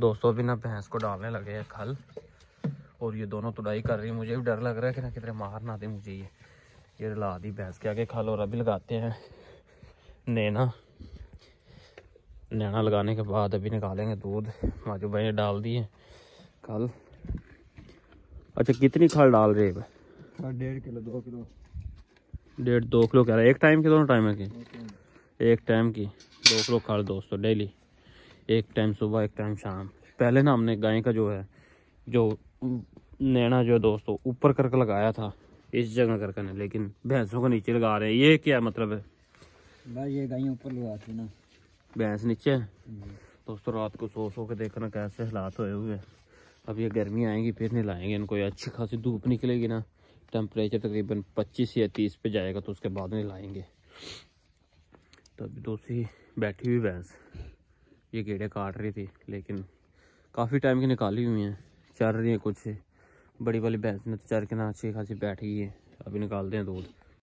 दोस्तों भी ना भैंस को डालने लगे हैं खल और ये दोनों तुड़ाई कर रही है मुझे भी डर लग रहा है कि ना कितने मार ना दे मुझे ये ये ला दी भैंस के आगे खल और अभी लगाते हैं नैना नैना लगाने के बाद अभी निकालेंगे दूध माजू भाई ने डाल दिए खल अच्छा कितनी खल डाल रहे है हाँ, डेढ़ किलो दो किलो डेढ़ दो किलो कह रहा है एक टाइम के दोनों टाइम है की एक टाइम की दो किलो खल दोस्तों डेली एक टाइम सुबह एक टाइम शाम पहले ना हमने गाय का जो है जो नैना जो है दोस्तों ऊपर करके लगाया था इस जगह करके ना लेकिन भैंसों को नीचे लगा रहे हैं ये क्या मतलब है भाई ये गाय ऊपर लगा थी ना भैंस नीचे हम्म। दोस्तों रात को सो सो के देखना कैसे हालात हुए हुए अब ये गर्मी आएगी फिर नहीं लाएंगे इनको अच्छी खासी धूप निकलेगी ना टेम्परेचर तकरीबन पच्चीस या तीस पे जाएगा तो उसके बाद लाएंगे तो अभी दोस्ती बैठी हुई भैंस ये कीड़े काट रही थी लेकिन काफ़ी टाइम की निकाली हुई हैं चर रही हैं कुछ बड़ी वाली भैंस ने तो चर के ना अच्छी खासी बैठ गई है अभी निकालते हैं दूध